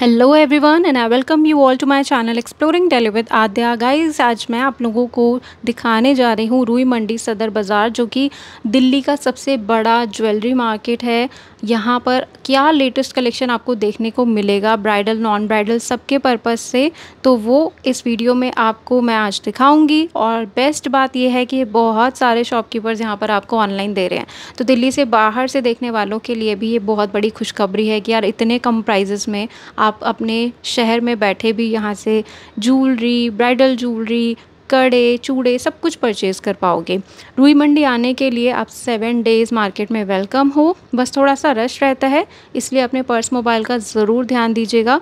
hello everyone and I welcome you all to my channel exploring daily with Aadya guys आज मैं आप लोगों को दिखाने जा रही हूँ रूई मंडी सदर बाज़ार जो कि दिल्ली का सबसे बड़ा ज्वेलरी मार्केट है यहाँ पर क्या लेटेस्ट कलेक्शन आपको देखने को मिलेगा ब्राइडल नॉन ब्राइडल सबके पर्पज़ से तो वो इस वीडियो में आपको मैं आज दिखाऊँगी और बेस्ट बात यह है कि बहुत सारे शॉपकीपर्स यहाँ पर आपको ऑनलाइन दे रहे हैं तो दिल्ली से बाहर से देखने वालों के लिए भी ये बहुत बड़ी खुशखबरी है कि यार इतने कम प्राइजेस में आप आप अपने शहर में बैठे भी यहाँ से जूलरी ब्राइडल जूलरी कड़े चूड़े सब कुछ परचेज़ कर पाओगे रूई मंडी आने के लिए आप सेवन डेज़ मार्केट में वेलकम हो बस थोड़ा सा रश रहता है इसलिए अपने पर्स मोबाइल का ज़रूर ध्यान दीजिएगा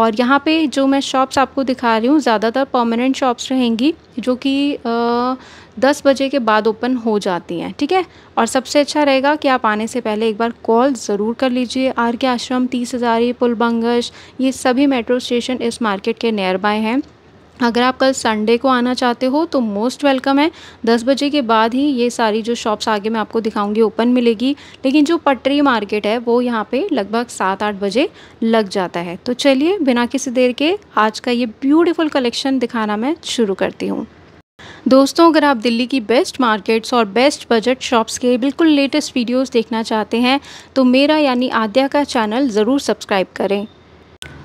और यहाँ पे जो मैं शॉप्स आपको दिखा रही हूँ ज़्यादातर परमानेंट शॉप्स रहेंगी जो कि दस बजे के बाद ओपन हो जाती हैं ठीक है और सबसे अच्छा रहेगा कि आप आने से पहले एक बार कॉल ज़रूर कर लीजिए आर के आश्रम तीस हज़ारी पुलबंगश ये सभी मेट्रो स्टेशन इस मार्केट के नियर बाय हैं अगर आप कल संडे को आना चाहते हो तो मोस्ट वेलकम है दस बजे के बाद ही ये सारी जो शॉप्स आगे मैं आपको दिखाऊंगी ओपन मिलेगी लेकिन जो पटरी मार्केट है वो यहाँ पे लगभग सात आठ बजे लग जाता है तो चलिए बिना किसी देर के आज का ये ब्यूटीफुल कलेक्शन दिखाना मैं शुरू करती हूँ दोस्तों अगर आप दिल्ली की बेस्ट मार्केट्स और बेस्ट बजट शॉप्स के बिल्कुल लेटेस्ट वीडियोस देखना चाहते हैं तो मेरा यानी आद्या का चैनल ज़रूर सब्सक्राइब करें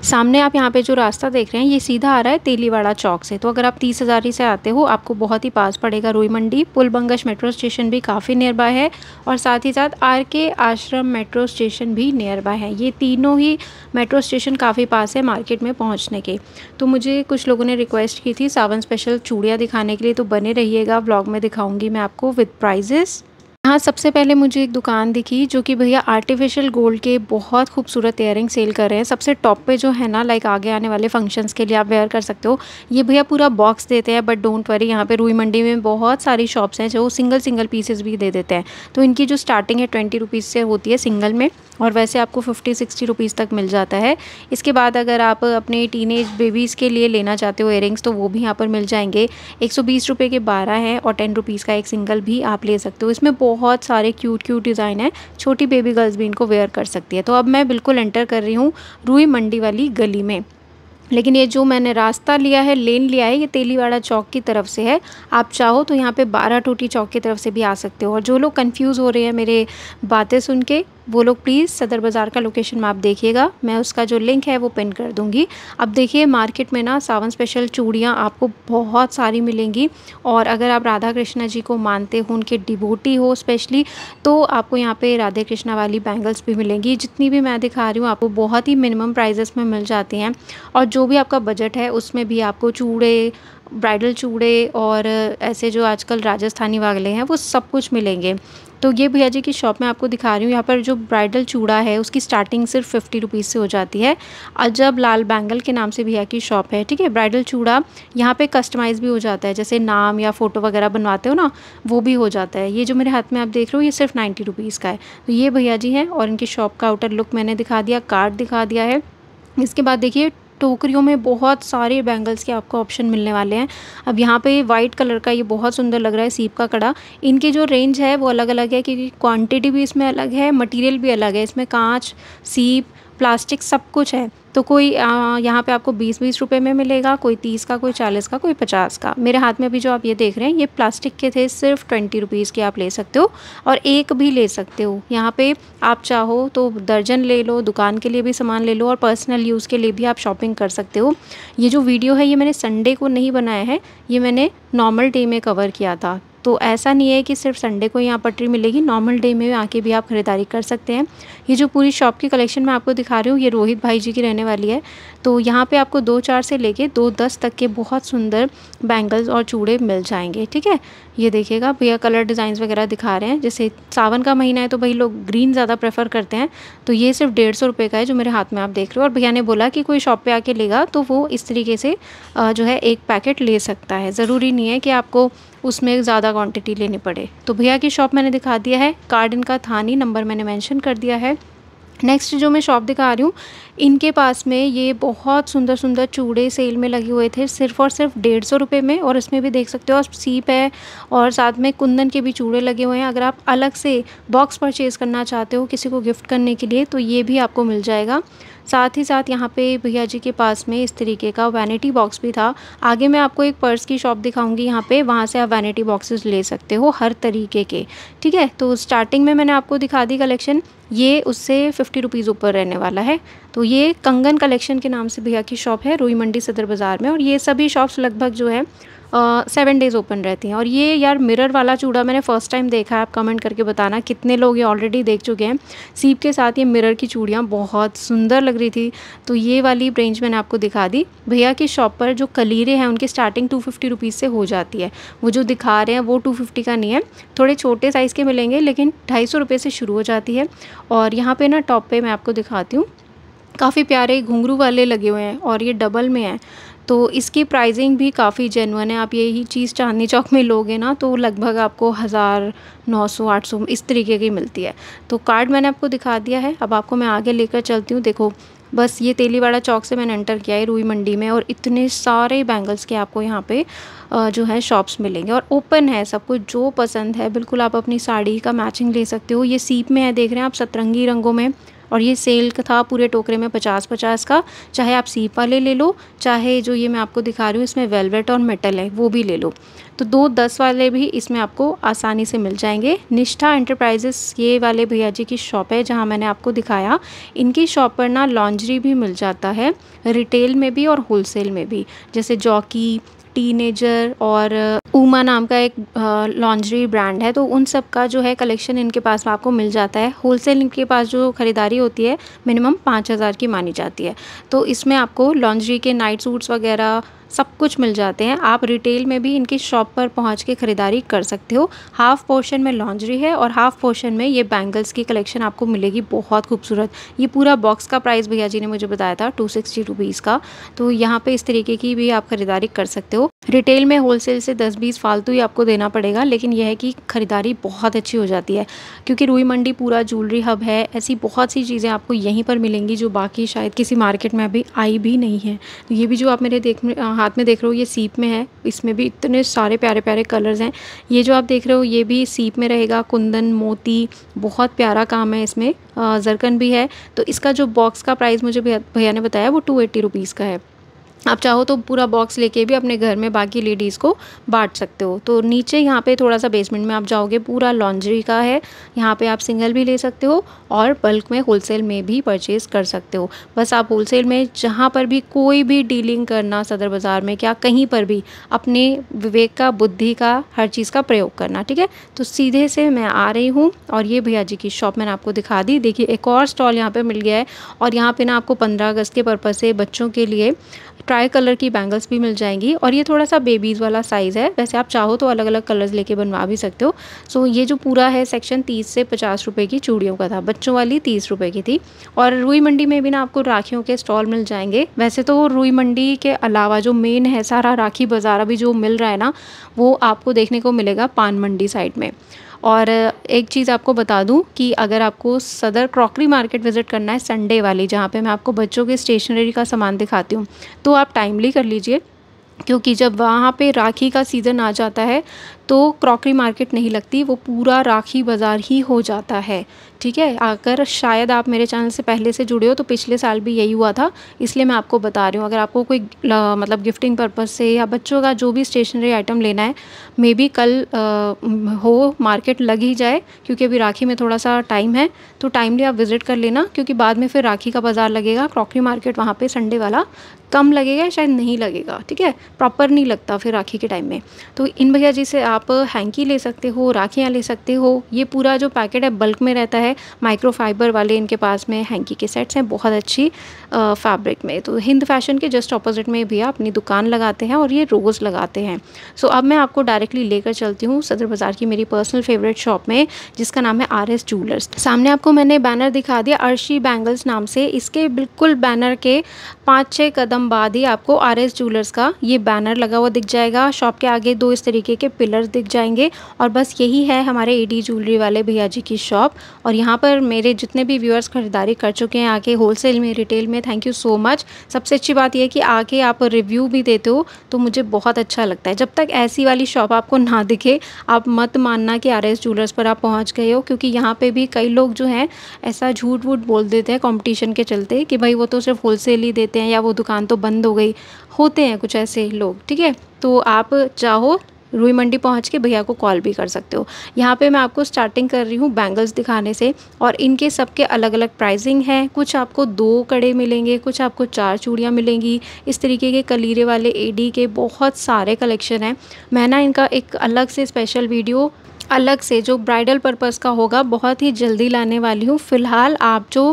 सामने आप यहाँ पे जो रास्ता देख रहे हैं ये सीधा आ रहा है तेलीवाड़ा चौक से तो अगर आप तीस हज़ारी से आते हो आपको बहुत ही पास पड़ेगा रोई मंडी पुल बंगश मेट्रो स्टेशन भी काफ़ी नियर बाय है और साथ ही साथ R K Ashram metro station भी नियर बाय है ये तीनों ही मेट्रो स्टेशन काफ़ी पास है मार्केट में पहुँचने के तो मुझे कुछ लोगों ने रिक्वेस्ट की थी सावन स्पेशल चूड़ियाँ दिखाने के लिए तो बने रहिएगा ब्लॉग में दिखाऊँगी मैं आपको विथ प्राइजेस यहाँ सबसे पहले मुझे एक दुकान दिखी जो कि भैया आर्टिफिशियल गोल्ड के बहुत खूबसूरत इयरिंग सेल कर रहे हैं सबसे टॉप पे जो है ना लाइक आगे आने वाले फंक्शंस के लिए आप वेयर कर सकते हो ये भैया पूरा बॉक्स देते हैं बट डोंट वरी यहाँ पे रूई मंडी में बहुत सारी शॉप्स हैं जो सिंगल सिंगल पीसेज भी दे देते हैं तो इनकी जो स्टार्टिंग है ट्वेंटी रुपीज़ से होती है सिंगल में और वैसे आपको फिफ्टी सिक्सटी रुपीज़ तक मिल जाता है इसके बाद अगर आप अपने टीन बेबीज़ के लिए लेना चाहते हो एयरिंग्स तो वो भी यहाँ पर मिल जाएंगे एक सौ बीस रुपये के बारह हैं और टेन रुपीज़ का एक सिंगल भी आप ले सकते हो इसमें बहुत सारे क्यूट क्यूट डिज़ाइन है छोटी बेबी गर्ल्स भी इनको वेयर कर सकती है तो अब मैं बिल्कुल एंटर कर रही हूँ रूई मंडी वाली गली में लेकिन ये जो मैंने रास्ता लिया है लेन लिया है ये तेलीवाड़ा चौक की तरफ से है आप चाहो तो यहाँ पे बारह टूटी चौक की तरफ से भी आ सकते हो और जो लोग कंफ्यूज हो रहे हैं मेरे बातें सुन के वो लोग प्लीज़ सदर बाज़ार का लोकेशन मैप देखिएगा मैं उसका जो लिंक है वो पिन कर दूँगी अब देखिए मार्केट में ना सावन स्पेशल चूड़ियाँ आपको बहुत सारी मिलेंगी और अगर आप राधा कृष्णा जी को मानते हो उनके डिबोटी हो स्पेशली तो आपको यहाँ पे राधे कृष्णा वाली बैंगल्स भी मिलेंगी जितनी भी मैं दिखा रही हूँ आपको बहुत ही मिनिमम प्राइजेस में मिल जाती हैं और जो भी आपका बजट है उसमें भी आपको चूड़े ब्राइडल चूड़े और ऐसे जो आजकल राजस्थानी वागले हैं वो सब कुछ मिलेंगे तो ये भैया जी की शॉप में आपको दिखा रही हूँ यहाँ पर जो ब्राइडल चूड़ा है उसकी स्टार्टिंग सिर्फ फिफ्टी रुपीज़ से हो जाती है अजब लाल बैंगल के नाम से भैया की शॉप है ठीक है ब्राइडल चूड़ा यहाँ पर कस्टमाइज़ भी हो जाता है जैसे नाम या फ़ोटो वगैरह बनवाते हो ना वो भी हो जाता है ये जो मेरे हाथ में आप देख रहे हो ये सिर्फ नाइन्टी रुपीज़ का है तो ये भैया जी हैं और इनकी शॉप का आउटर लुक मैंने दिखा दिया कार्ड दिखा दिया है इसके बाद देखिए टोकरियों में बहुत सारे बैंगल्स के आपको ऑप्शन मिलने वाले हैं अब यहाँ पे वाइट कलर का ये बहुत सुंदर लग रहा है सीप का कड़ा इनकी जो रेंज है वो अलग अलग है क्योंकि क्वांटिटी भी इसमें अलग है मटेरियल भी अलग है इसमें कांच सीप प्लास्टिक सब कुछ है तो कोई यहाँ पे आपको बीस बीस रुपये में मिलेगा कोई तीस का कोई चालीस का कोई पचास का मेरे हाथ में अभी जो आप ये देख रहे हैं ये प्लास्टिक के थे सिर्फ ट्वेंटी रुपीज़ के आप ले सकते हो और एक भी ले सकते हो यहाँ पे आप चाहो तो दर्जन ले लो दुकान के लिए भी सामान ले लो और पर्सनल यूज़ के लिए भी आप शॉपिंग कर सकते हो ये जो वीडियो है ये मैंने संडे को नहीं बनाया है ये मैंने नॉर्मल डे में कवर किया था तो ऐसा नहीं है कि सिर्फ संडे को यहाँ पटरी मिलेगी नॉर्मल डे में आके भी आप ख़रीदारी कर सकते हैं ये जो पूरी शॉप की कलेक्शन मैं आपको दिखा रही हूँ ये रोहित भाई जी की रहने वाली है तो यहाँ पर आपको दो चार से लेके दो दस तक के बहुत सुंदर बैंगल्स और चूड़े मिल जाएंगे ठीक है ये देखिएगा भैया कलर डिज़ाइंस वगैरह दिखा रहे हैं जैसे सावन का महीना है तो भाई लोग ग्रीन ज़्यादा प्रेफर करते हैं तो ये सिर्फ डेढ़ सौ रुपये का है जो मेरे हाथ में आप देख रहे हो और भैया ने बोला कि कोई शॉप पे आके लेगा तो वो इस तरीके से जो है एक पैकेट ले सकता है ज़रूरी नहीं है कि आपको उसमें ज़्यादा क्वांटिटी लेनी पड़े तो भैया की शॉप मैंने दिखा दिया है कार्ड इनका थानी नंबर मैंने मेंशन कर दिया है नेक्स्ट जो मैं शॉप दिखा रही हूँ इनके पास में ये बहुत सुंदर सुंदर चूड़े सेल में लगे हुए थे सिर्फ और सिर्फ डेढ़ सौ रुपये में और इसमें भी देख सकते हो सीप है और साथ में कुंदन के भी चूड़े लगे हुए हैं अगर आप अलग से बॉक्स परचेज़ करना चाहते हो किसी को गिफ्ट करने के लिए तो ये भी आपको मिल जाएगा साथ ही साथ यहाँ पे भैया जी के पास में इस तरीके का वैनिटी बॉक्स भी था आगे मैं आपको एक पर्स की शॉप दिखाऊंगी यहाँ पे वहाँ से आप वैनिटी बॉक्सेस ले सकते हो हर तरीके के ठीक है तो स्टार्टिंग में मैंने आपको दिखा दी कलेक्शन ये उससे फिफ्टी रुपीज़ ऊपर रहने वाला है तो ये कंगन कलेक्शन के नाम से भैया की शॉप है रोई मंडी सदर बाज़ार में और ये सभी शॉप्स लगभग जो है सेवन डेज़ ओपन रहती हैं और ये यार मिरर वाला चूड़ा मैंने फ़र्स्ट टाइम देखा है आप कमेंट करके बताना कितने लोग ये ऑलरेडी देख चुके हैं सीप के साथ ये मिरर की चूड़ियाँ बहुत सुंदर लग रही थी तो ये वाली रेंज मैंने आपको दिखा दी भैया की शॉप पर जो कलीरें हैं उनकी स्टार्टिंग टू फिफ्टी से हो जाती है वो जो दिखा रहे हैं वो टू का नहीं है थोड़े छोटे साइज़ के मिलेंगे लेकिन ढाई से शुरू हो जाती है और यहाँ पर ना टॉप पर मैं आपको दिखाती हूँ काफ़ी प्यारे घुंघरू वाले लगे हुए हैं और ये डबल में है तो इसकी प्राइसिंग भी काफ़ी जेनुअन है आप यही चीज़ चांदनी चौक में लोगे ना तो लगभग आपको हज़ार नौ सौ आठ सौ इस तरीके की मिलती है तो कार्ड मैंने आपको दिखा दिया है अब आपको मैं आगे लेकर चलती हूँ देखो बस ये तेलीवाड़ा चौक से मैंने एंटर किया है रूई मंडी में और इतने सारे बैंगल्स के आपको यहाँ पे जो है शॉप्स मिलेंगे और ओपन है सब कुछ जो पसंद है बिल्कुल आप अपनी साड़ी का मैचिंग ले सकते हो ये सीप में है देख रहे हैं आप सतरंगी रंगों में और ये सेल का था पूरे टोकरे में पचास पचास का चाहे आप सीप वाले ले लो चाहे जो ये मैं आपको दिखा रही हूँ इसमें वेलवेट और मेटल है वो भी ले लो तो दो दस वाले भी इसमें आपको आसानी से मिल जाएंगे निष्ठा एंटरप्राइजेस ये वाले भैया जी की शॉप है जहाँ मैंने आपको दिखाया इनकी शॉप पर ना लॉन्जरी भी मिल जाता है रिटेल में भी और होलसेल में भी जैसे जॉकी टीनेजर और उमा uh, नाम का एक लॉन्जरी uh, ब्रांड है तो उन सब का जो है कलेक्शन इनके पास में आपको मिल जाता है होलसेल इनके पास जो ख़रीदारी होती है मिनिमम पाँच हज़ार की मानी जाती है तो इसमें आपको लॉन्जरी के नाइट सूट्स वगैरह सब कुछ मिल जाते हैं आप रिटेल में भी इनकी शॉप पर पहुंच के ख़रीदारी कर सकते हो हाफ़ पोर्शन में लॉन्ड्री है और हाफ़ पोर्शन में ये बैंगल्स की कलेक्शन आपको मिलेगी बहुत खूबसूरत ये पूरा बॉक्स का प्राइस भैया जी ने मुझे बताया था टू सिक्सटी रुपीज़ का तो यहाँ पर इस तरीके की भी आप ख़रीदारी कर सकते हो रिटेल में होलसेल से दस बीस फालतू ही आपको देना पड़ेगा लेकिन यह है कि ख़रीदारी बहुत अच्छी हो जाती है क्योंकि रुई मंडी पूरा ज्वेलरी हब है ऐसी बहुत सी चीज़ें आपको यहीं पर मिलेंगी जो बाकी शायद किसी मार्केट में अभी आई भी नहीं है तो ये भी जो आप मेरे देख हाँ, हाथ में देख रहे हो ये सीप में है इसमें भी इतने सारे प्यारे प्यारे कलर्स हैं ये जो आप देख रहे हो ये भी सीप में रहेगा कुंदन मोती बहुत प्यारा काम है इसमें ज़रकन भी है तो इसका जो बॉक्स का प्राइस मुझे भैया ने बताया वो टू एट्टी रुपीज़ का है आप चाहो तो पूरा बॉक्स लेके भी अपने घर में बाकी लेडीज़ को बांट सकते हो तो नीचे यहाँ पे थोड़ा सा बेसमेंट में आप जाओगे पूरा लॉन्ड्री का है यहाँ पे आप सिंगल भी ले सकते हो और बल्क में होलसेल में भी परचेज़ कर सकते हो बस आप होलसेल में जहाँ पर भी कोई भी डीलिंग करना सदर बाज़ार में क्या कहीं पर भी अपने विवेक का बुद्धि का हर चीज़ का प्रयोग करना ठीक है तो सीधे से मैं आ रही हूँ और ये भैया जी की शॉप मैंने आपको दिखा दी देखिए एक और स्टॉल यहाँ पर मिल गया है और यहाँ पर ना आपको पंद्रह अगस्त के पर्पज़ से बच्चों के लिए ट्राई कलर की बैंगल्स भी मिल जाएंगी और ये थोड़ा सा बेबीज़ वाला साइज़ है वैसे आप चाहो तो अलग अलग कलर्स लेके बनवा भी सकते हो सो ये जो पूरा है सेक्शन तीस से पचास रुपए की चूड़ियों का था बच्चों वाली तीस रुपए की थी और रुई मंडी में भी ना आपको राखियों के स्टॉल मिल जाएंगे वैसे तो रुई मंडी के अलावा जो मेन है सारा राखी बाजार अभी जो मिल रहा है ना वो आपको देखने को मिलेगा पान मंडी साइड में और एक चीज़ आपको बता दूं कि अगर आपको सदर क्रॉकरी मार्केट विज़िट करना है संडे वाली जहाँ पे मैं आपको बच्चों के स्टेशनरी का सामान दिखाती हूँ तो आप टाइमली कर लीजिए क्योंकि जब वहाँ पे राखी का सीज़न आ जाता है तो क्रॉकरी मार्केट नहीं लगती वो पूरा राखी बाज़ार ही हो जाता है ठीक है अगर शायद आप मेरे चैनल से पहले से जुड़े हो तो पिछले साल भी यही हुआ था इसलिए मैं आपको बता रही हूँ अगर आपको कोई मतलब गिफ्टिंग पर्पज़ से या बच्चों का जो भी स्टेशनरी आइटम लेना है मे बी कल आ, हो मार्केट लग ही जाए क्योंकि अभी राखी में थोड़ा सा टाइम है तो टाइमली आप विज़िट कर लेना क्योंकि बाद में फिर राखी का बाज़ार लगेगा क्रॉकरी मार्केट वहाँ पर संडे वाला कम लगेगा शायद नहीं लगेगा ठीक है प्रॉपर नहीं लगता फिर राखी के टाइम में तो इन भैया जी से आप हैंकी ले सकते हो राखियाँ ले सकते हो ये पूरा जो पैकेट है बल्क में रहता है माइक्रोफाइबर वाले इनके पास में हैंकी के सेट्स हैं बहुत अच्छी फैब्रिक में तो हिंद फैशन के जस्ट अपोजिट में आप अपनी दुकान लगाते हैं और ये रोज़ लगाते हैं सो अब मैं आपको डायरेक्टली लेकर चलती हूँ सदर बाज़ार की मेरी पर्सनल फेवरेट शॉप में जिसका नाम है आर एस जूलर्स सामने आपको मैंने बैनर दिखा दिया अर्शी बैंगल्स नाम से इसके बिल्कुल बैनर के पाँच छः कदम बाद ही आपको आर एस ज्वेलर्स का ये बैनर लगा हुआ दिख जाएगा शॉप के आगे दो इस तरीके के पिलर्स दिख जाएंगे और बस यही है हमारे ए डी ज्वेलरी वाले भैया जी की शॉप और यहाँ पर मेरे जितने भी व्यूअर्स ख़रीदारी कर चुके हैं आके होलसेल में रिटेल में थैंक यू सो मच सबसे अच्छी बात यह कि आके आप रिव्यू भी देते हो तो मुझे बहुत अच्छा लगता है जब तक ऐसी वाली शॉप आपको ना दिखे आप मत मानना कि आर एस ज्वेलर्स पर आप पहुँच गए हो क्योंकि यहाँ पर भी कई लोग जो हैं ऐसा झूठ वूठ बोल देते हैं कॉम्पिटिशन के चलते कि भाई वो तो सिर्फ होलसेल ही देते देते हैं या वो दुकान तो बंद हो गई होते हैं कुछ ऐसे लोग ठीक है तो आप चाहो रुई मंडी पहुंच के भैया को कॉल भी कर सकते हो यहाँ पे मैं आपको स्टार्टिंग कर रही हूँ बैंगल्स दिखाने से और इनके सबके अलग अलग प्राइसिंग है कुछ आपको दो कड़े मिलेंगे कुछ आपको चार चूड़ियाँ मिलेंगी इस तरीके के कलीरे वाले एडी के बहुत सारे कलेक्शन हैं मैं ना इनका एक अलग से स्पेशल वीडियो अलग से जो ब्राइडल पर्पस का होगा बहुत ही जल्दी लाने वाली हूँ फ़िलहाल आप जो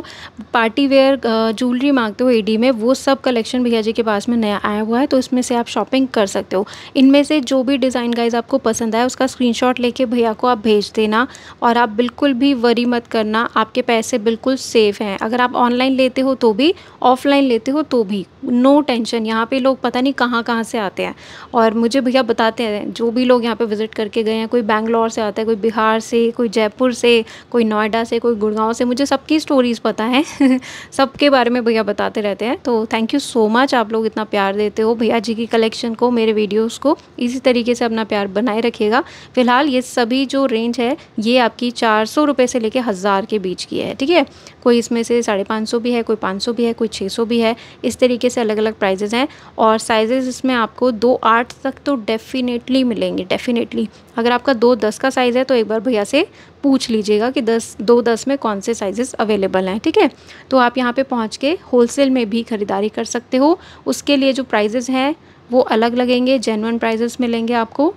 पार्टी वेयर ज्वेलरी मांगते हो एडी में वो सब कलेक्शन भैया जी के पास में नया आया हुआ है तो इसमें से आप शॉपिंग कर सकते हो इनमें से जो भी डिज़ाइन गाइज आपको पसंद आए उसका स्क्रीनशॉट लेके भैया को आप भेज देना और आप बिल्कुल भी वरी मत करना आपके पैसे बिल्कुल सेफ़ हैं अगर आप ऑनलाइन लेते हो तो भी ऑफलाइन लेते हो तो भी नो टेंशन यहाँ पर लोग पता नहीं कहाँ कहाँ से आते हैं और मुझे भैया बताते हैं जो भी लोग यहाँ पर विज़िट करके गए हैं कोई बैंगलोर से से आता है कोई बिहार से कोई जयपुर से कोई नोएडा से कोई गुड़गांव से मुझे सबकी स्टोरीज़ पता है सबके बारे में भैया बताते रहते हैं तो थैंक यू सो मच आप लोग इतना प्यार देते हो भैया जी की कलेक्शन को मेरे वीडियोज़ को इसी तरीके से अपना प्यार बनाए रखिएगा फ़िलहाल ये सभी जो रेंज है ये आपकी चार सौ रुपये से लेके हज़ार के बीच की है ठीक है कोई इसमें से साढ़े पाँच सौ भी है कोई पाँच सौ भी है कोई छः सौ भी है इस तरीके से अलग अलग प्राइजेज़ हैं और साइज़ इसमें आपको दो आठ तक तो डेफिनेटली मिलेंगे डेफिनेटली अगर आपका दो दस का साइज़ है तो एक बार भैया से पूछ लीजिएगा कि दस दो दस में कौन से साइजेस अवेलेबल हैं ठीक है तो आप यहाँ पर पहुँच के होलसेल में भी ख़रीदारी कर सकते हो उसके लिए जो प्राइजेज़ हैं वो अलग लगेंगे जेनवन प्राइजेस मिलेंगे आपको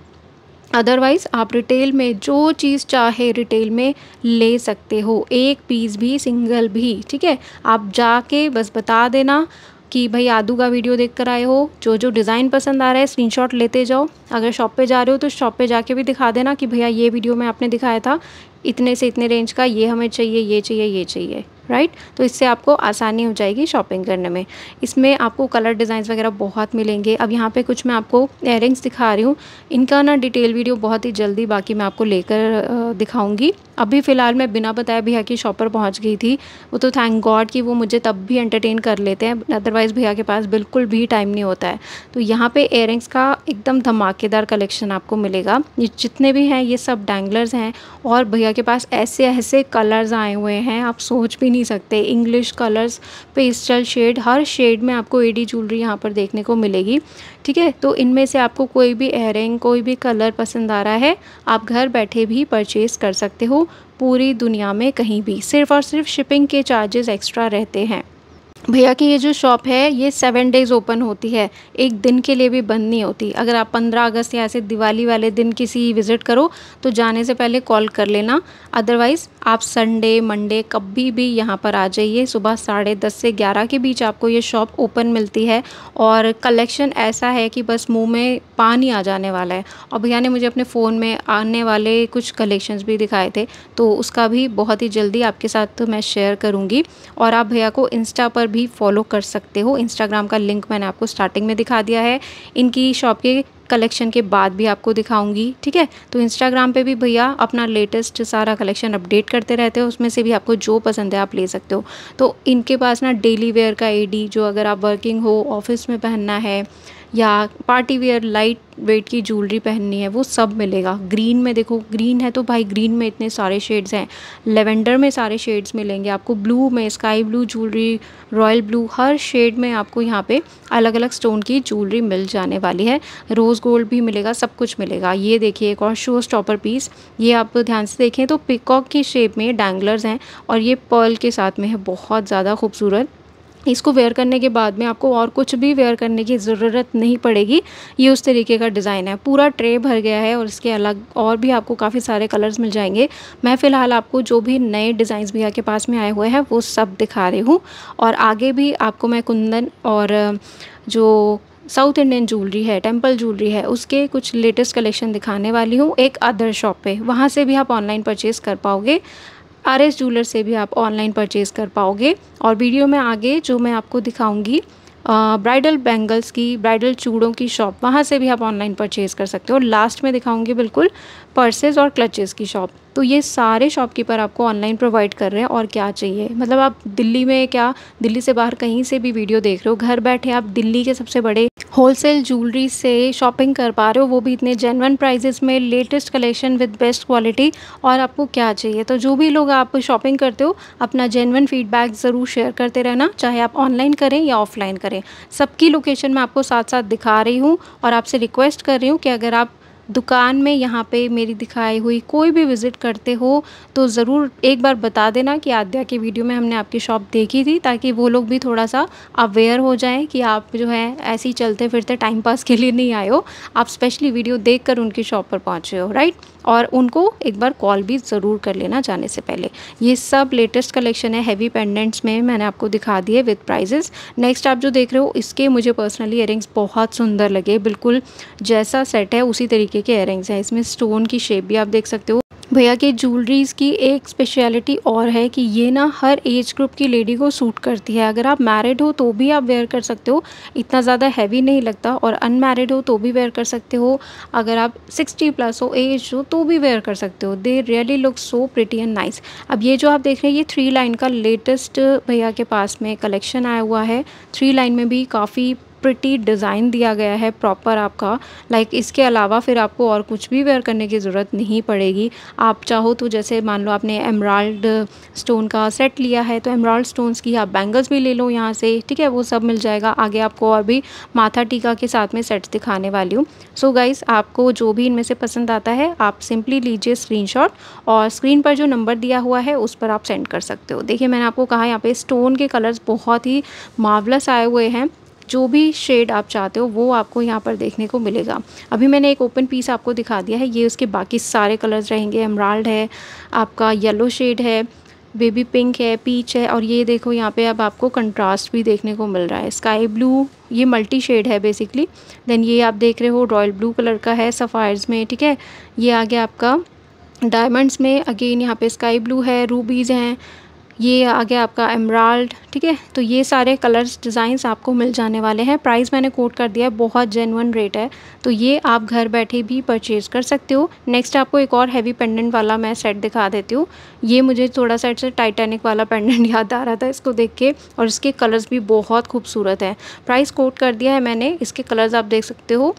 अदरवाइज़ आप रिटेल में जो चीज़ चाहे रिटेल में ले सकते हो एक पीस भी सिंगल भी ठीक है आप जाके बस बता देना कि भाई आदू का वीडियो देख कर आए हो जो जो डिज़ाइन पसंद आ रहा है स्क्रीनशॉट लेते जाओ अगर शॉप पे जा रहे हो तो शॉप पे जाके भी दिखा देना कि भैया ये वीडियो में आपने दिखाया था इतने से इतने रेंज का ये हमें चाहिए ये चाहिए ये चाहिए राइट तो इससे आपको आसानी हो जाएगी शॉपिंग करने में इसमें आपको कलर डिज़ाइंस वगैरह बहुत मिलेंगे अब यहाँ पे कुछ मैं आपको एयरिंग्स दिखा रही हूँ इनका ना डिटेल वीडियो बहुत ही जल्दी बाकी मैं आपको लेकर दिखाऊंगी अभी फ़िलहाल मैं बिना बताए भैया की शॉप पर पहुँच गई थी वो तो थैंक गॉड कि वो मुझे तब भी एंटरटेन कर लेते हैं अदरवाइज़ भैया के पास बिल्कुल भी टाइम नहीं होता है तो यहाँ पर एयर का एकदम धमाकेदार कलेक्शन आपको मिलेगा ये जितने भी हैं ये सब डैंगलर्स हैं और भैया के पास ऐसे ऐसे कलर्स आए हुए हैं आप सोच भी नहीं सकते इंग्लिश कलर्स पेस्टल शेड हर शेड में आपको एडी ज्वेलरी यहाँ पर देखने को मिलेगी ठीक है तो इनमें से आपको कोई भी एयरिंग कोई भी कलर पसंद आ रहा है आप घर बैठे भी परचेस कर सकते हो पूरी दुनिया में कहीं भी सिर्फ और सिर्फ शिपिंग के चार्जेस एक्स्ट्रा रहते हैं भैया की ये जो शॉप है ये सेवन डेज़ ओपन होती है एक दिन के लिए भी बंद नहीं होती अगर आप पंद्रह अगस्त या ऐसे दिवाली वाले दिन किसी विज़िट करो तो जाने से पहले कॉल कर लेना अदरवाइज़ आप संडे मंडे कभी भी यहाँ पर आ जाइए सुबह साढ़े दस से ग्यारह के बीच आपको ये शॉप ओपन मिलती है और कलेक्शन ऐसा है कि बस मुँह में पानी आ जाने वाला है और भैया ने मुझे अपने फ़ोन में आने वाले कुछ कलेक्शन भी दिखाए थे तो उसका भी बहुत ही जल्दी आपके साथ मैं शेयर करूँगी और आप भैया को इंस्टा पर भी फॉलो कर सकते हो इंस्टाग्राम का लिंक मैंने आपको स्टार्टिंग में दिखा दिया है इनकी शॉप के कलेक्शन के बाद भी आपको दिखाऊंगी ठीक है तो इंस्टाग्राम पे भी भैया अपना लेटेस्ट सारा कलेक्शन अपडेट करते रहते हो उसमें से भी आपको जो पसंद है आप ले सकते हो तो इनके पास ना डेली वेयर का एडी जो अगर आप वर्किंग हो ऑफिस में पहनना है या पार्टी वेयर लाइट वेट की ज्वेलरी पहननी है वो सब मिलेगा ग्रीन में देखो ग्रीन है तो भाई ग्रीन में इतने सारे शेड्स हैं लेवेंडर में सारे शेड्स मिलेंगे आपको ब्लू में sky blue jewellery royal blue हर शेड में आपको यहाँ पे अलग अलग स्टोन की ज्वेलरी मिल जाने वाली है रोज़ गोल्ड भी मिलेगा सब कुछ मिलेगा ये देखिए एक और शो स्टॉपर पीस ये आप ध्यान से देखें तो पिकॉक की शेप में डैंगलर्स हैं और ये पर्ल के साथ में है बहुत ज़्यादा खूबसूरत इसको वेयर करने के बाद में आपको और कुछ भी वेयर करने की ज़रूरत नहीं पड़ेगी ये उस तरीके का डिज़ाइन है पूरा ट्रे भर गया है और इसके अलग और भी आपको काफ़ी सारे कलर्स मिल जाएंगे मैं फ़िलहाल आपको जो भी नए डिज़ाइन भैया के पास में आए हुए हैं वो सब दिखा रही हूँ और आगे भी आपको मैं कुंदन और जो साउथ इंडियन ज्वेलरी है टेम्पल ज्वेलरी है उसके कुछ लेटेस्ट कलेक्शन दिखाने वाली हूँ एक अदर शॉप पे वहाँ से भी आप ऑनलाइन परचेज़ कर पाओगे आर एस जूलर से भी आप ऑनलाइन परचेज़ कर पाओगे और वीडियो में आगे जो मैं आपको दिखाऊंगी ब्राइडल बैंगल्स की ब्राइडल चूड़ों की शॉप वहाँ से भी आप ऑनलाइन परचेज़ कर सकते हो लास्ट में दिखाऊंगी बिल्कुल पर्सेज और क्लचेस की शॉप तो ये सारे शॉपकीपर आपको ऑनलाइन प्रोवाइड कर रहे हैं और क्या चाहिए मतलब आप दिल्ली में क्या दिल्ली से बाहर कहीं से भी वीडियो देख रहे हो घर बैठे आप दिल्ली के सबसे बड़े होलसेल ज्वेलरी से शॉपिंग कर पा रहे हो वो भी इतने जेनवन प्राइजेस में latest collection with best quality और आपको क्या चाहिए तो जो भी लोग आप शॉपिंग करते हो अपना जेनवन फीडबैक ज़रूर शेयर करते रहना चाहे आप ऑनलाइन करें या ऑफलाइन करें सबकी लोकेशन मैं आपको साथ साथ दिखा रही हूँ और आपसे रिक्वेस्ट कर रही हूँ कि अगर आप दुकान में यहाँ पे मेरी दिखाई हुई कोई भी विज़िट करते हो तो ज़रूर एक बार बता देना कि आद्या की वीडियो में हमने आपकी शॉप देखी थी ताकि वो लोग भी थोड़ा सा अवेयर हो जाएं कि आप जो है ऐसे ही चलते फिरते टाइम पास के लिए नहीं आए हो आप स्पेशली वीडियो देख कर उनकी शॉप पर पहुँचे हो राइट और उनको एक बार कॉल भी ज़रूर कर लेना जाने से पहले ये सब लेटेस्ट कलेक्शन है हैवी पेंडेंट्स में मैंने आपको दिखा दिए विद प्राइजेस नेक्स्ट आप जो देख रहे हो इसके मुझे पर्सनली एयरिंग्स बहुत सुंदर लगे बिल्कुल जैसा सेट है उसी तरीके तरीके के एयरिंग्स हैं इसमें स्टोन की शेप भी आप देख सकते हो भैया के ज्वेलरीज़ की एक स्पेशलिटी और है कि ये ना हर एज ग्रुप की लेडी को सूट करती है अगर आप मैरिड हो तो भी आप वेयर कर सकते हो इतना ज़्यादा हैवी नहीं लगता और अनमैरिड हो तो भी वेयर कर सकते हो अगर आप 60 प्लस हो एज हो तो भी वेयर कर सकते हो they really look so pretty and nice अब ये जो आप देख रहे हैं ये थ्री लाइन का लेटेस्ट भैया के पास में कलेक्शन आया हुआ है थ्री लाइन में भी काफ़ी प्रिटी डिज़ाइन दिया गया है प्रॉपर आपका लाइक इसके अलावा फिर आपको और कुछ भी वेयर करने की ज़रूरत नहीं पड़ेगी आप चाहो तो जैसे मान लो आपने एमराल्ड स्टोन का सेट लिया है तो एमराल्ड स्टोन्स की आप बैंगल्स भी ले लो यहाँ से ठीक है वो सब मिल जाएगा आगे आपको और भी माथा टीका के साथ में सेट्स दिखाने वाली हूँ सो गाइस आपको जो भी इनमें से पसंद आता है आप सिंपली लीजिए स्क्रीन और स्क्रीन पर जो नंबर दिया हुआ है उस पर आप सेंड कर सकते हो देखिए मैंने आपको कहा यहाँ पे स्टोन के कलर्स बहुत ही मावलस आए हुए हैं जो भी शेड आप चाहते हो वो आपको यहाँ पर देखने को मिलेगा अभी मैंने एक ओपन पीस आपको दिखा दिया है ये उसके बाकी सारे कलर्स रहेंगे एमराल्ड है आपका येलो शेड है बेबी पिंक है पीच है और ये देखो यहाँ पे अब आपको कंट्रास्ट भी देखने को मिल रहा है स्काई ब्लू ये मल्टी शेड है बेसिकली देन ये आप देख रहे हो रॉयल ब्लू कलर का है सफ़ायर्स में ठीक है ये आ गया आपका डायमंड्स में अगेन यहाँ पे स्काई ब्लू है रूबीज़ हैं ये आ गया आपका एमराल्ड ठीक है तो ये सारे कलर्स डिज़ाइंस आपको मिल जाने वाले हैं प्राइस मैंने कोट कर दिया है बहुत जेनवन रेट है तो ये आप घर बैठे भी परचेज़ कर सकते हो नेक्स्ट आपको एक और हैवी पेंडेंट वाला मैं सेट दिखा देती हूँ ये मुझे थोड़ा सा से टाइटैनिक वाला पेंडेंट याद आ रहा था इसको देख के और इसके कलर्स भी बहुत खूबसूरत हैं प्राइस कोट कर दिया है मैंने इसके कलर्स आप देख सकते हो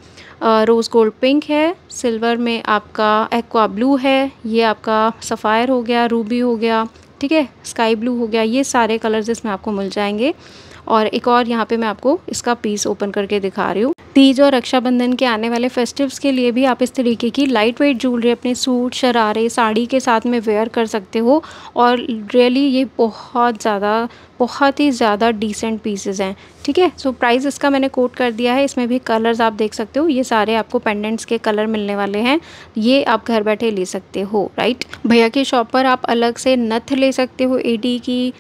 रोज़ गोल्ड पिंक है सिल्वर में आपका एक्वा ब्लू है ये आपका सफ़ायर हो गया रूबी हो गया ठीक है स्काई ब्लू हो गया ये सारे कलर्स इसमें आपको मिल जाएंगे और एक और यहाँ पे मैं आपको इसका पीस ओपन करके दिखा रही हूँ तीज और रक्षाबंधन के आने वाले फेस्टिवल्स के लिए भी आप इस तरीके की लाइट वेट ज्वेलरी अपने सूट शरारे साड़ी के साथ में वेयर कर सकते हो और रियली ये बहुत ज़्यादा बहुत ही ज़्यादा डिसेंट पीसेज हैं ठीक है सो प्राइस इसका मैंने कोट कर दिया है इसमें भी कलर्स आप देख सकते हो ये सारे आपको पेंडेंट्स के कलर मिलने वाले हैं ये आप घर बैठे ले सकते हो राइट भैया की शॉप पर आप अलग से नथ ले सकते हो एडी की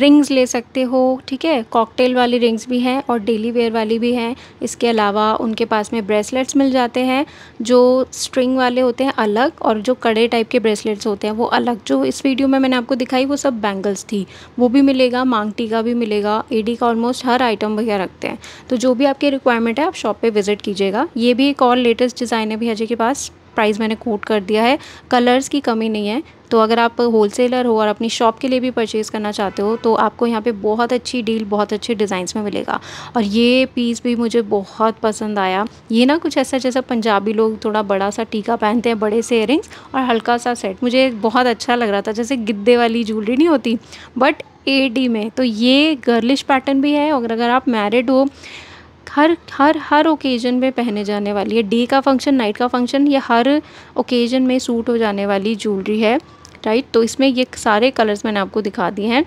रिंग्स ले सकते हो ठीक है कॉकटेल वाली रिंग्स भी हैं और डेली वेयर वाली भी हैं इसके अलावा उनके पास में ब्रेसलेट्स मिल जाते हैं जो स्ट्रिंग वाले होते हैं अलग और जो कड़े टाइप के ब्रेसलेट्स होते हैं वो अलग जो इस वीडियो में मैंने आपको दिखाई वो सब बैंगल्स थी वो भी मिलेगा मांगटी का भी मिलेगा एडी का ऑलमोस्ट हर आइटम भैया रखते हैं तो जो भी आपकी रिक्वायरमेंट है आप शॉप पर विजिट कीजिएगा ये भी एक और लेटेस्ट डिज़ाइन है भैया जी के पास प्राइस मैंने कोट कर दिया है कलर्स की कमी नहीं है तो अगर आप होलसेलर हो और अपनी शॉप के लिए भी परचेज़ करना चाहते हो तो आपको यहाँ पे बहुत अच्छी डील बहुत अच्छे डिज़ाइंस में मिलेगा और ये पीस भी मुझे बहुत पसंद आया ये ना कुछ ऐसा जैसा पंजाबी लोग थोड़ा बड़ा सा टीका पहनते हैं बड़े से एयरिंग्स और हल्का सा सेट मुझे बहुत अच्छा लग रहा था जैसे गिद्दे वाली ज्वेलरी नहीं होती बट ए डी में तो ये गर्लिश पैटर्न भी है और अगर आप मैरिड हो हर हर हर ओकेज़न में पहने जाने वाली है डे का फंक्शन नाइट का फंक्शन ये हर ओकेज़न में सूट हो जाने वाली ज्वेलरी है राइट तो इसमें ये सारे कलर्स मैंने आपको दिखा दिए हैं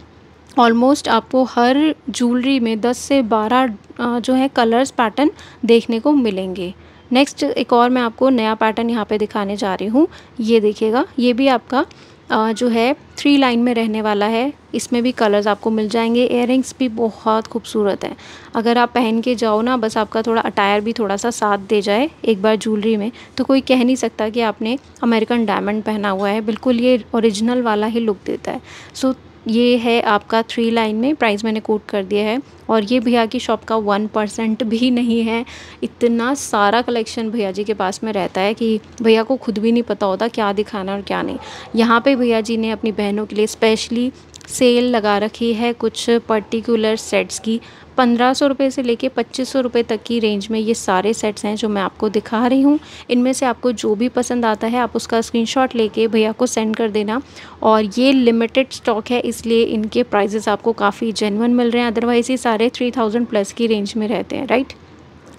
ऑलमोस्ट आपको हर ज्वेलरी में 10 से 12 जो है कलर्स पैटर्न देखने को मिलेंगे नेक्स्ट एक और मैं आपको नया पैटर्न यहाँ पे दिखाने जा रही हूँ ये देखिएगा ये भी आपका जो है थ्री लाइन में रहने वाला है इसमें भी कलर्स आपको मिल जाएंगे एयर भी बहुत खूबसूरत हैं अगर आप पहन के जाओ ना बस आपका थोड़ा अटायर भी थोड़ा सा साथ दे जाए एक बार ज्वेलरी में तो कोई कह नहीं सकता कि आपने अमेरिकन डायमंड पहना हुआ है बिल्कुल ये ओरिजिनल वाला ही लुक देता है सो ये है आपका थ्री लाइन में प्राइस मैंने कोट कर दिया है और ये भैया की शॉप का वन परसेंट भी नहीं है इतना सारा कलेक्शन भैया जी के पास में रहता है कि भैया को खुद भी नहीं पता होता क्या दिखाना और क्या नहीं यहाँ पे भैया जी ने अपनी बहनों के लिए स्पेशली सेल लगा रखी है कुछ पर्टिकुलर सेट्स की पंद्रह सौ रुपये से लेके पच्चीस सौ रुपये तक की रेंज में ये सारे सेट्स हैं जो मैं आपको दिखा रही हूँ इनमें से आपको जो भी पसंद आता है आप उसका स्क्रीनशॉट लेके भैया को सेंड कर देना और ये लिमिटेड स्टॉक है इसलिए इनके प्राइजेस आपको काफ़ी जेनवन मिल रहे हैं अदरवाइज़ ये सारे थ्री थाउजेंड प्लस की रेंज में रहते हैं राइट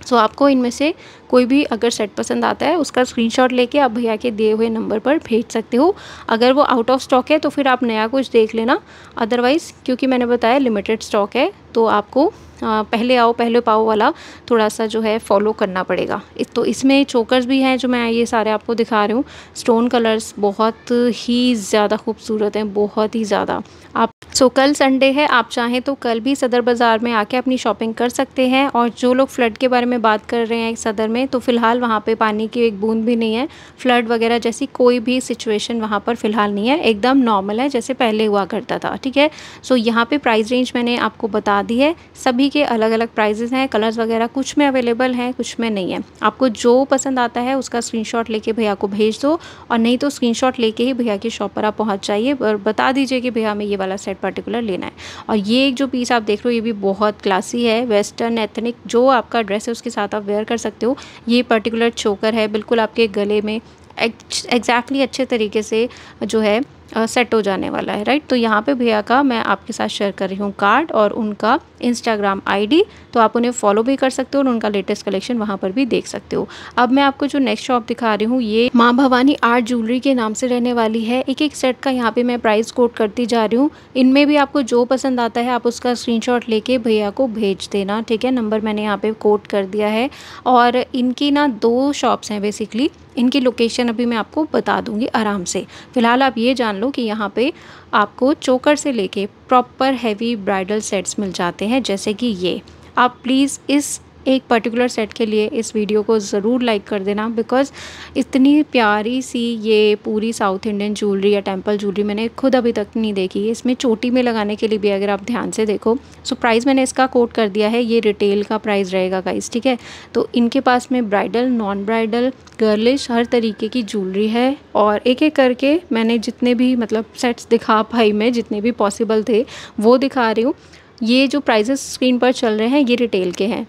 सो so, आपको इनमें से कोई भी अगर सेट पसंद आता है उसका स्क्रीनशॉट लेके आप भैया के दिए हुए नंबर पर भेज सकते हो अगर वो आउट ऑफ स्टॉक है तो फिर आप नया कुछ देख लेना अदरवाइज़ क्योंकि मैंने बताया लिमिटेड स्टॉक है तो आपको पहले आओ पहले पाओ वाला थोड़ा सा जो है फॉलो करना पड़ेगा इस तो इसमें चोकर्स भी हैं जो मैं ये सारे आपको दिखा रही हूँ स्टोन कलर्स बहुत ही ज़्यादा खूबसूरत हैं बहुत ही ज़्यादा आप सो so, कल संडे है आप चाहें तो कल भी सदर बाज़ार में आके अपनी शॉपिंग कर सकते हैं और जो लोग फ्लड के बारे में बात कर रहे हैं सदर में तो फ़िलहाल वहाँ पे पानी की एक बूंद भी नहीं है फ्लड वगैरह जैसी कोई भी सिचुएशन वहाँ पर फ़िलहाल नहीं है एकदम नॉर्मल है जैसे पहले हुआ करता था ठीक है सो यहाँ पर प्राइस रेंज मैंने आपको बता दी है सभी सभी के अलग अलग प्राइजेज़ हैं कलर्स वगैरह कुछ में अवेलेबल हैं कुछ में नहीं है आपको जो पसंद आता है उसका स्क्रीनशॉट लेके भैया को भेज दो और नहीं तो स्क्रीनशॉट लेके ही भैया की शॉप पर आप पहुँच जाइए और बता दीजिए कि भैया हमें ये वाला सेट पर्टिकुलर लेना है और ये एक जो पीस आप देख रहे हो ये भी बहुत क्लासी है वेस्टर्न एथनिक जो आपका ड्रेस है उसके साथ आप वेयर कर सकते हो ये पर्टिकुलर चोकर है बिल्कुल आपके गले में एग्जैक्टली exactly अच्छे तरीके से जो है सेट हो जाने वाला है राइट तो यहाँ पे भैया का मैं आपके साथ शेयर कर रही हूँ कार्ड और उनका इंस्टाग्राम आईडी तो आप उन्हें फॉलो भी कर सकते हो और उनका लेटेस्ट कलेक्शन वहाँ पर भी देख सकते हो अब मैं आपको जो नेक्स्ट शॉप दिखा रही हूँ ये माँ भवानी आर्ट ज्वेलरी के नाम से रहने वाली है एक एक सेट का यहाँ पर मैं प्राइस कोट करती जा रही हूँ इनमें भी आपको जो पसंद आता है आप उसका स्क्रीन लेके भैया को भेज देना ठीक है नंबर मैंने यहाँ पे कोट कर दिया है और इनकी ना दो शॉप्स हैं बेसिकली इनकी लोकेशन अभी मैं आपको बता दूंगी आराम से फ़िलहाल आप ये जान लो कि यहाँ पे आपको चोकर से लेके प्रॉपर हैवी ब्राइडल सेट्स मिल जाते हैं जैसे कि ये आप प्लीज़ इस एक पर्टिकुलर सेट के लिए इस वीडियो को ज़रूर लाइक कर देना बिकॉज़ इतनी प्यारी सी ये पूरी साउथ इंडियन ज्वेलरी या टेम्पल ज्वेलरी मैंने खुद अभी तक नहीं देखी इसमें चोटी में लगाने के लिए भी अगर आप ध्यान से देखो सो प्राइस मैंने इसका कोट कर दिया है ये रिटेल का प्राइस रहेगा गाइस ठीक है तो इनके पास में ब्राइडल नॉन ब्राइडल गर्लिश हर तरीके की ज्वेलरी है और एक एक करके मैंने जितने भी मतलब सेट्स दिखा पाई मैं जितने भी पॉसिबल थे वो दिखा रही हूँ ये जो प्राइजेस स्क्रीन पर चल रहे हैं ये रिटेल के हैं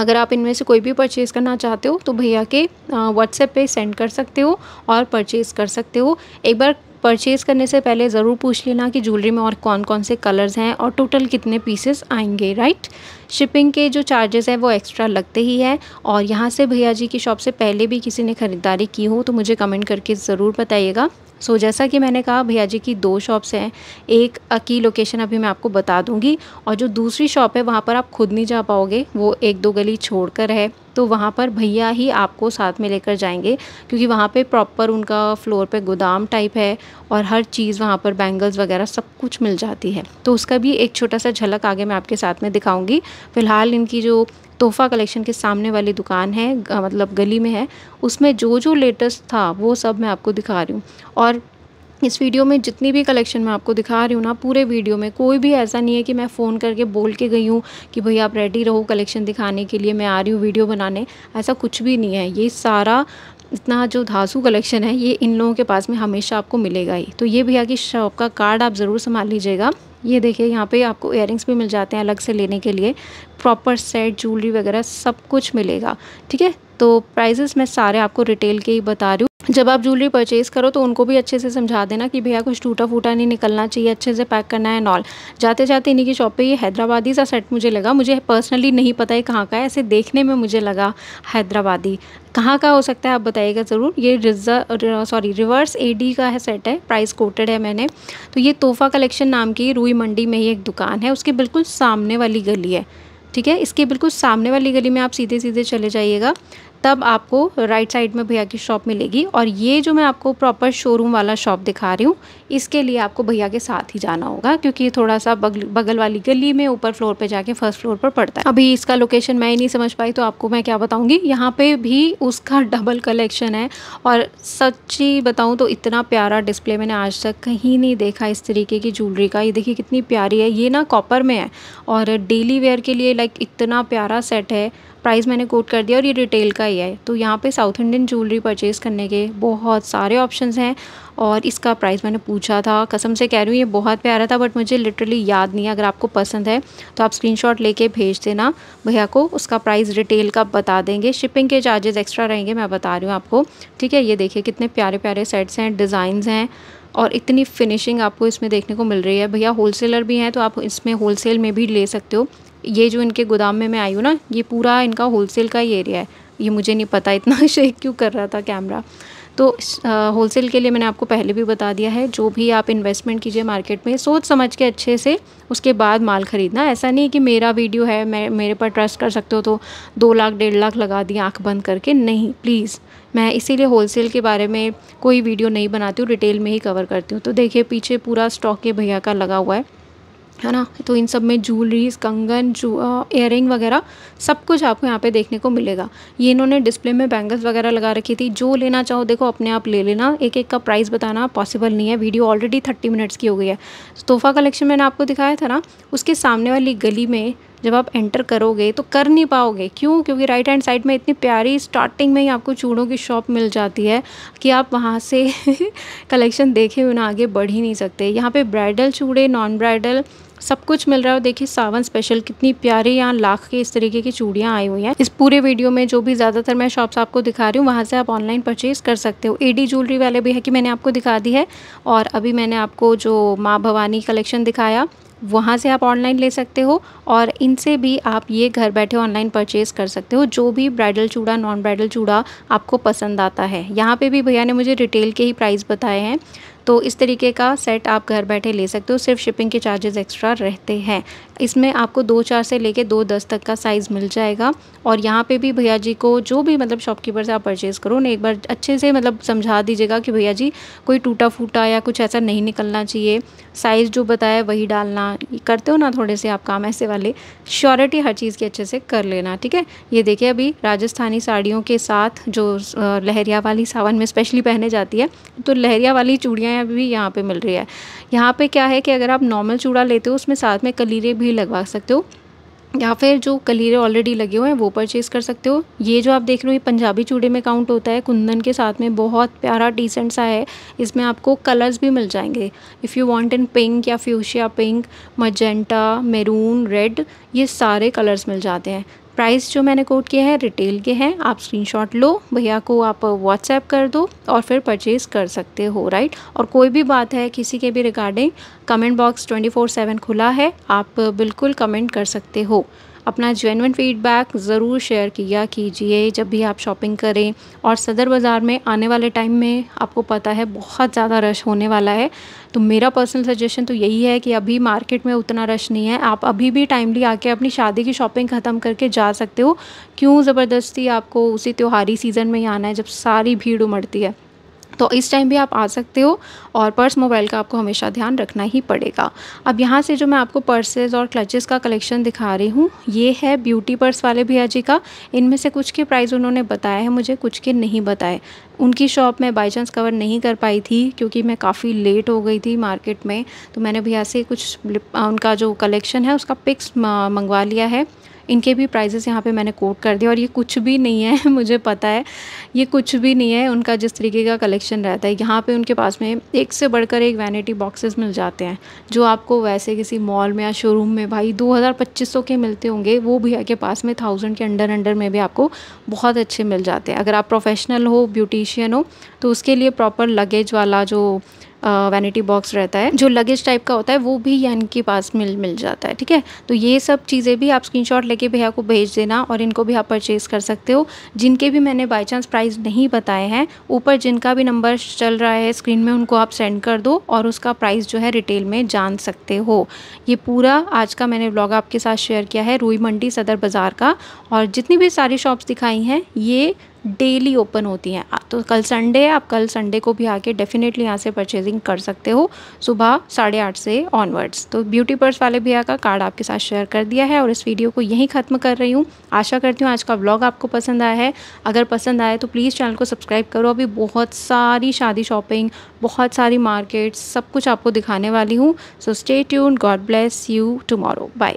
अगर आप इनमें से कोई भी परचेज़ करना चाहते हो तो भैया के व्हाट्सएप पे सेंड कर सकते हो और परचेज़ कर सकते हो एक बार परचेज़ करने से पहले ज़रूर पूछ लेना कि ज्वेलरी में और कौन कौन से कलर्स हैं और टोटल कितने पीसेस आएंगे राइट शिपिंग के जो चार्जेस हैं वो एक्स्ट्रा लगते ही है और यहाँ से भैया जी की शॉप से पहले भी किसी ने ख़रीदारी की हो तो मुझे कमेंट करके ज़रूर बताइएगा सो so, जैसा कि मैंने कहा भैया जी की दो शॉप्स हैं एक की लोकेशन अभी मैं आपको बता दूंगी और जो दूसरी शॉप है वहाँ पर आप खुद नहीं जा पाओगे वो एक दो गली छोड़ कर है तो वहाँ पर भैया ही आपको साथ में लेकर जाएंगे क्योंकि वहाँ पे प्रॉपर उनका फ्लोर पे गोदाम टाइप है और हर चीज़ वहाँ पर बैंगल्स वगैरह सब कुछ मिल जाती है तो उसका भी एक छोटा सा झलक आगे मैं आपके साथ में दिखाऊँगी फ़िलहाल इनकी जो तोहफ़ा कलेक्शन के सामने वाली दुकान है मतलब गली में है उसमें जो जो लेटेस्ट था वो सब मैं आपको दिखा रही हूँ और इस वीडियो में जितनी भी कलेक्शन मैं आपको दिखा रही हूँ ना पूरे वीडियो में कोई भी ऐसा नहीं है कि मैं फ़ोन करके बोल के गई हूँ कि भैया आप रेडी रहो कलेक्शन दिखाने के लिए मैं आ रही हूँ वीडियो बनाने ऐसा कुछ भी नहीं है ये सारा इतना जो धासु कलेक्शन है ये इन लोगों के पास में हमेशा आपको मिलेगा ही तो ये भैया की शॉप का कार्ड आप ज़रूर संभाल लीजिएगा ये देखिए यहाँ पे आपको इयर भी मिल जाते हैं अलग से लेने के लिए प्रॉपर सेट ज्वेलरी वगैरह सब कुछ मिलेगा ठीक है तो प्राइजेस मैं सारे आपको रिटेल के ही बता रही हूँ जब आप ज्वेलरी परचेज़ करो तो उनको भी अच्छे से समझा देना कि भैया कुछ टूटा फूटा नहीं निकलना चाहिए अच्छे से पैक करना है नॉल जाते जाते इन्हीं की शॉप पे ये हैदराबादी सा सेट मुझे लगा मुझे पर्सनली नहीं पता है कहाँ का है ऐसे देखने में मुझे लगा हैदराबादी कहाँ का हो सकता है आप बताइएगा ज़रूर ये रिजर्व सॉरी रिवर्स ए का है सेट है प्राइस कोटेड है मैंने तो ये तोहफा कलेक्शन नाम की रूई मंडी में ही एक दुकान है उसके बिल्कुल सामने वाली गली है ठीक है इसके बिल्कुल सामने वाली गली में आप सीधे सीधे चले जाइएगा तब आपको राइट साइड में भैया की शॉप मिलेगी और ये जो मैं आपको प्रॉपर शोरूम वाला शॉप दिखा रही हूँ इसके लिए आपको भैया के साथ ही जाना होगा क्योंकि थोड़ा सा बगल बगल वाली गली में ऊपर फ्लोर पे जाके फर्स्ट फ्लोर पर पड़ता है अभी इसका लोकेशन मैं ही नहीं समझ पाई तो आपको मैं क्या बताऊँगी यहाँ पर भी उसका डबल कलेक्शन है और सच्ची बताऊँ तो इतना प्यारा डिस्प्ले मैंने आज तक कहीं नहीं देखा इस तरीके की ज्वेलरी का ये देखिए कितनी प्यारी है ये ना कॉपर में है और डेली वेयर के लिए लाइक इतना प्यारा सेट है प्राइस मैंने कोट कर दिया और ये रिटेल का ही है तो यहाँ पे साउथ इंडियन ज्वेलरी परचेज़ करने के बहुत सारे ऑप्शंस हैं और इसका प्राइस मैंने पूछा था कसम से कह रही हूँ ये बहुत प्यारा था बट मुझे लिटरली याद नहीं है अगर आपको पसंद है तो आप स्क्रीनशॉट लेके भेज देना भैया को उसका प्राइस रिटेल का बता देंगे शिपिंग के चार्जेस एक्स्ट्रा रहेंगे मैं बता रही हूँ आपको ठीक है ये देखिए कितने प्यारे प्यारे सेट्स हैं डिज़ाइंस हैं और इतनी फिनिशिंग आपको इसमें देखने को मिल रही है भैया होलसेलर भी हैं तो आप इसमें होलसेल में भी ले सकते हो ये जो इनके गोदाम में मैं आई हूँ ना ये पूरा इनका होलसेल का ही एरिया है ये मुझे नहीं पता इतना शेक क्यों कर रहा था कैमरा तो होलसेल के लिए मैंने आपको पहले भी बता दिया है जो भी आप इन्वेस्टमेंट कीजिए मार्केट में सोच समझ के अच्छे से उसके बाद माल ख़रीदना ऐसा नहीं कि मेरा वीडियो है मैं मेरे पर ट्रस्ट कर सकते हो तो दो लाख डेढ़ लाख लगा दिए आँख बंद करके नहीं प्लीज़ मैं इसीलिए होलसेल के बारे में कोई वीडियो नहीं बनाती हूँ रिटेल में ही कवर करती हूँ तो देखिए पीछे पूरा स्टॉक के भैया का लगा हुआ है है ना तो इन सब में जूलरीज कंगन इयर वगैरह सब कुछ आपको यहाँ पे देखने को मिलेगा ये इन्होंने डिस्प्ले में बैंगल्स वगैरह लगा रखी थी जो लेना चाहो देखो अपने आप ले लेना एक एक का प्राइस बताना पॉसिबल नहीं है वीडियो ऑलरेडी थर्टी मिनट्स की हो गई है तोहफा कलेक्शन मैंने आपको दिखाया था ना उसके सामने वाली गली में जब आप एंटर करोगे तो कर नहीं पाओगे क्यों क्योंकि राइट हैंड साइड में इतनी प्यारी स्टार्टिंग में ही आपको चूड़ों की शॉप मिल जाती है कि आप वहाँ से कलेक्शन देखे बिना आगे बढ़ ही नहीं सकते यहाँ पे ब्राइडल चूड़े नॉन ब्राइडल सब कुछ मिल रहा है और देखिए सावन स्पेशल कितनी प्यारी यहाँ लाख के इस तरीके की चूड़ियाँ आई हुई हैं इस पूरे वीडियो में जो भी ज़्यादातर मैं शॉप्स आपको दिखा रही हूँ वहाँ से आप ऑनलाइन परचेज़ कर सकते हो एडी ज्वेलरी वाले भी है कि मैंने आपको दिखा दी है और अभी मैंने आपको जो माँ भवानी कलेक्शन दिखाया वहाँ से आप ऑनलाइन ले सकते हो और इनसे भी आप ये घर बैठे ऑनलाइन परचेज़ कर सकते हो जो भी ब्राइडल चूड़ा नॉन ब्राइडल चूड़ा आपको पसंद आता है यहाँ पे भी भैया ने मुझे रिटेल के ही प्राइस बताए हैं तो इस तरीके का सेट आप घर बैठे ले सकते हो सिर्फ शिपिंग के चार्जेस एक्स्ट्रा रहते हैं इसमें आपको दो चार से लेके दो दस तक का साइज़ मिल जाएगा और यहाँ पे भी भैया जी को जो भी मतलब शॉपकीपर से आप परचेज़ करो उन्हें एक बार अच्छे से मतलब समझा दीजिएगा कि भैया जी कोई टूटा फूटा या कुछ ऐसा नहीं निकलना चाहिए साइज़ जो बताया वही डालना करते हो ना थोड़े से आप काम ऐसे वाले श्योरिटी हर चीज़ की अच्छे से कर लेना ठीक है ये देखिए अभी राजस्थानी साड़ियों के साथ जो लहरिया वाली सावन में स्पेशली पहने जाती है तो लहरिया वाली चूड़ियाँ अभी भी यहाँ पर मिल रही है यहाँ पर क्या है कि अगर आप नॉर्मल चूड़ा लेते हो उसमें साथ में कलीरे भी भी लगवा सकते हो या फिर जो कलीरे ऑलरेडी लगे हुए हैं वो परचेज़ कर सकते हो ये जो आप देख रहे हो ये पंजाबी चूड़े में काउंट होता है कुंदन के साथ में बहुत प्यारा डिसेंट सा है इसमें आपको कलर्स भी मिल जाएंगे if you want in pink या fuchsia pink magenta maroon red ये सारे कलर्स मिल जाते हैं प्राइस जो मैंने कोट किया है रिटेल के हैं आप स्क्रीनशॉट लो भैया को आप व्हाट्सएप कर दो और फिर परचेज़ कर सकते हो राइट और कोई भी बात है किसी के भी regarding comment box twenty four seven खुला है आप बिल्कुल कमेंट कर सकते हो अपना जेनवन फीडबैक ज़रूर शेयर किया कीजिए जब भी आप शॉपिंग करें और सदर बाज़ार में आने वाले टाइम में आपको पता है बहुत ज़्यादा रश होने वाला है तो मेरा पर्सनल सजेशन तो यही है कि अभी मार्केट में उतना रश नहीं है आप अभी भी टाइमली आके अपनी शादी की शॉपिंग ख़त्म करके जा सकते हो क्यों ज़बरदस्ती आपको उसी त्यौहारी सीज़न में ही आना है जब सारी भीड़ उमड़ती है तो इस टाइम भी आप आ सकते हो और पर्स मोबाइल का आपको हमेशा ध्यान रखना ही पड़ेगा अब यहाँ से जो मैं आपको पर्सेज और क्लचेस का कलेक्शन दिखा रही हूँ ये है ब्यूटी पर्स वाले भैया जी का इनमें से कुछ के प्राइस उन्होंने बताया है मुझे कुछ के नहीं बताए उनकी शॉप में बाई चांस कवर नहीं कर पाई थी क्योंकि मैं काफ़ी लेट हो गई थी मार्केट में तो मैंने भैया से कुछ उनका जो कलेक्शन है उसका पिक्स मंगवा लिया है इनके भी प्राइजेस यहाँ पे मैंने कोट कर दिया और ये कुछ भी नहीं है मुझे पता है ये कुछ भी नहीं है उनका जिस तरीके का कलेक्शन रहता है यहाँ पे उनके पास में एक से बढ़कर एक वैनिटी बॉक्सेस मिल जाते हैं जो आपको वैसे किसी मॉल में या शोरूम में भाई दो हज़ार के मिलते होंगे वो भैया के पास में थाउजेंड के अंडर अंडर में भी आपको बहुत अच्छे मिल जाते हैं अगर आप प्रोफेशनल हो ब्यूटिशियन हो तो उसके लिए प्रॉपर लगेज वाला जो वैनिटी बॉक्स रहता है जो लगेज टाइप का होता है वो भी यान के पास मिल मिल जाता है ठीक है तो ये सब चीज़ें भी आप स्क्रीनशॉट लेके भैया को भेज देना और इनको भी आप परचेज़ कर सकते हो जिनके भी मैंने बाई चांस प्राइस नहीं बताए हैं ऊपर जिनका भी नंबर चल रहा है स्क्रीन में उनको आप सेंड कर दो और उसका प्राइस जो है रिटेल में जान सकते हो ये पूरा आज का मैंने ब्लॉग आपके साथ शेयर किया है रोई मंडी सदर बाज़ार का और जितनी भी सारी शॉप्स दिखाई हैं ये डेली ओपन होती हैं तो कल संडे है आप कल संडे को भी आके डेफिनेटली यहाँ से परचेजिंग कर सकते हो सुबह साढ़े आठ से ऑनवर्ड्स तो ब्यूटी पर्स वाले भैया का कार्ड आपके साथ शेयर कर दिया है और इस वीडियो को यहीं ख़त्म कर रही हूँ आशा करती हूँ आज का ब्लॉग आपको पसंद आया है अगर पसंद आए तो प्लीज़ चैनल को सब्सक्राइब करो अभी बहुत सारी शादी शॉपिंग बहुत सारी मार्केट्स सब कुछ आपको दिखाने वाली हूँ so stay tune God bless you tomorrow bye